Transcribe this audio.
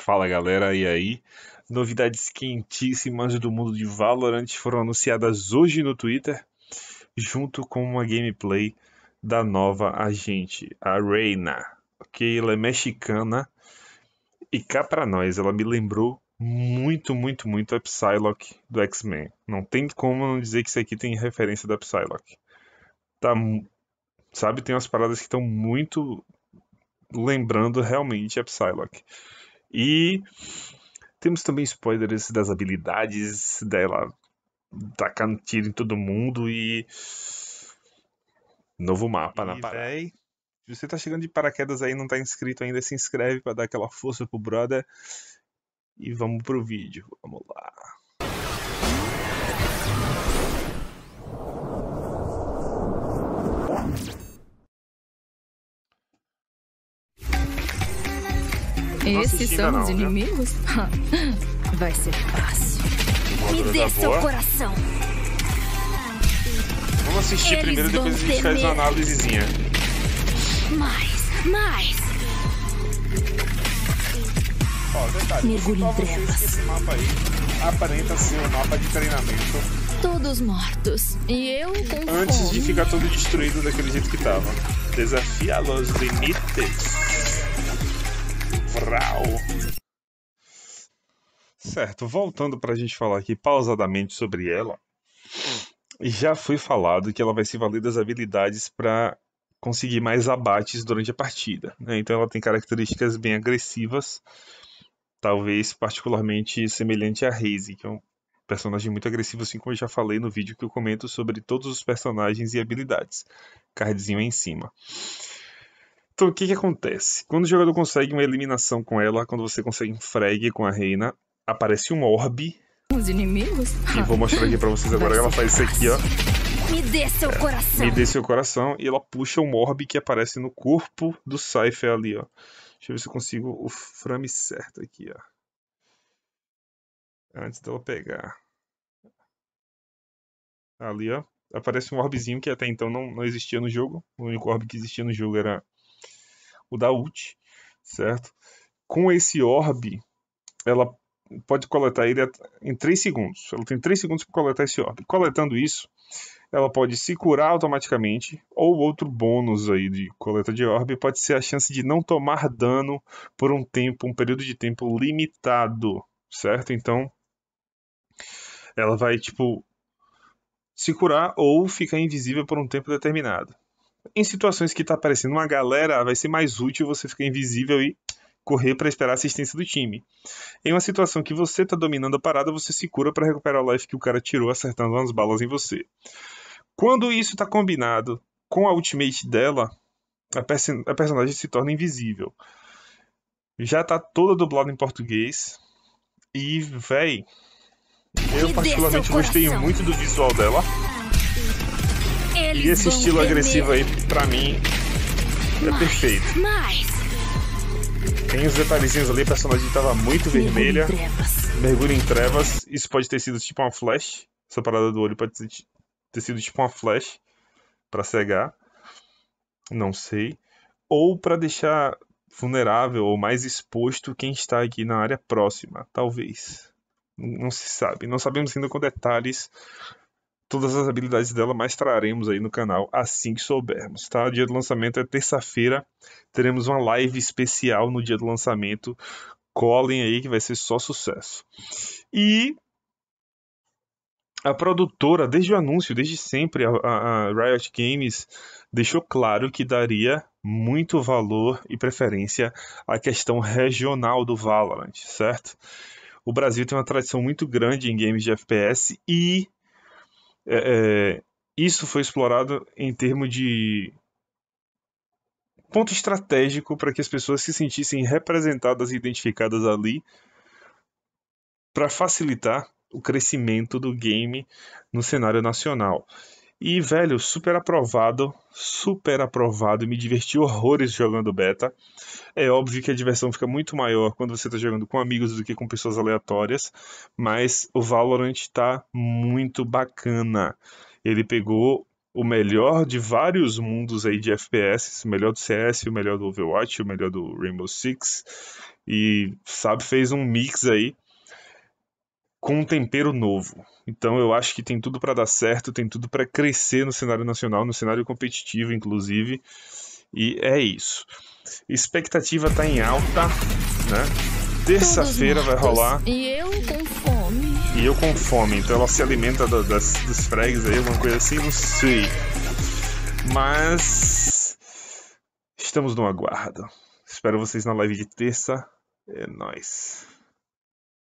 Fala galera, e aí? Novidades quentíssimas do mundo de Valorant foram anunciadas hoje no Twitter, junto com uma gameplay da nova agente, a Reina. Ok, ela é mexicana e cá pra nós, ela me lembrou muito, muito, muito a Psylocke do X-Men. Não tem como não dizer que isso aqui tem referência da Psylocke. Tá, sabe, tem umas paradas que estão muito lembrando realmente a Psylocke. E temos também spoilers das habilidades dela tacando tiro em todo mundo e. Novo mapa e na parada. Se você tá chegando de paraquedas aí não tá inscrito ainda, se inscreve para dar aquela força pro brother. E vamos pro vídeo. Vamos lá. Esses são não, os inimigos? Vai ser fácil. Me dê seu boa. coração. Vamos assistir Eles primeiro, depois a gente faz uma análisezinha. Mais, mais. Ó, detalhe, Mergulho em trevas. Esse mapa aí aparenta ser um mapa de treinamento todos mortos. E eu com Antes fome. de ficar todo destruído daquele jeito que tava. Desafia los limites. Vral. Certo, voltando para a gente falar aqui pausadamente sobre ela, já foi falado que ela vai se valer das habilidades para conseguir mais abates durante a partida. Né? Então ela tem características bem agressivas, talvez particularmente semelhante a Reise, que é um personagem muito agressivo, assim como eu já falei no vídeo que eu comento sobre todos os personagens e habilidades. Cardzinho aí em cima. Então, o que, que acontece? Quando o jogador consegue uma eliminação com ela, quando você consegue um frag com a reina, aparece um orb. Os inimigos? E vou mostrar aqui pra vocês agora. Ela faz isso aqui, ó. Me dê seu é, coração. Me dê seu coração. E ela puxa um orb que aparece no corpo do Cypher ali, ó. Deixa eu ver se eu consigo o frame certo aqui, ó. Antes dela pegar. Ali, ó. Aparece um orbzinho que até então não, não existia no jogo. O único orb que existia no jogo era o da ult, certo? Com esse orb, ela pode coletar ele em 3 segundos. Ela tem 3 segundos para coletar esse orb. Coletando isso, ela pode se curar automaticamente, ou outro bônus aí de coleta de Orb pode ser a chance de não tomar dano por um tempo, um período de tempo limitado, certo? Então, ela vai tipo se curar ou ficar invisível por um tempo determinado em situações que tá aparecendo uma galera, vai ser mais útil você ficar invisível e correr para esperar a assistência do time. Em uma situação que você tá dominando a parada, você se cura para recuperar o life que o cara tirou acertando umas balas em você. Quando isso tá combinado com a ultimate dela, a, person a personagem se torna invisível. Já tá toda dublada em português. E, véi, eu particularmente gostei muito do visual dela. Eles e esse estilo agressivo aí, pra mim, é mais, perfeito. Mais. Tem os detalhezinhos ali, a personagem tava muito Mergulho vermelha. Em Mergulho em trevas. Isso pode ter sido tipo uma flash. Essa parada do olho pode ter sido tipo uma flash para cegar. Não sei. Ou para deixar vulnerável ou mais exposto quem está aqui na área próxima, talvez. Não se sabe. Não sabemos ainda com detalhes todas as habilidades dela, mas traremos aí no canal assim que soubermos, tá? O dia do lançamento é terça-feira, teremos uma live especial no dia do lançamento. Colhem aí que vai ser só sucesso. E a produtora, desde o anúncio, desde sempre, a, a, Riot Games deixou claro que daria muito valor e preferência à questão regional do Valorant, certo? O Brasil tem uma tradição muito grande em games de FPS e é, é, isso foi explorado em termos de ponto estratégico para que as pessoas se sentissem representadas e identificadas ali para facilitar o crescimento do game no cenário nacional. E, velho, super aprovado, super aprovado, me diverti horrores jogando beta. É óbvio que a diversão fica muito maior quando você está jogando com amigos do que com pessoas aleatórias, mas o Valorant está muito bacana. Ele pegou o melhor de vários mundos aí de FPS, o melhor do CS, o melhor do Overwatch, o melhor do Rainbow Six, e, sabe, fez um mix aí com um tempero novo. Então eu acho que tem tudo para dar certo, tem tudo para crescer no cenário nacional, no cenário competitivo, inclusive. E é isso. Expectativa está em alta, né? Terça-feira vai rolar. E eu com fome. E eu com fome. Então ela se alimenta do, das, dos frags aí, alguma coisa assim, não sei. Mas estamos no aguardo. Espero vocês na live de terça. É nóis.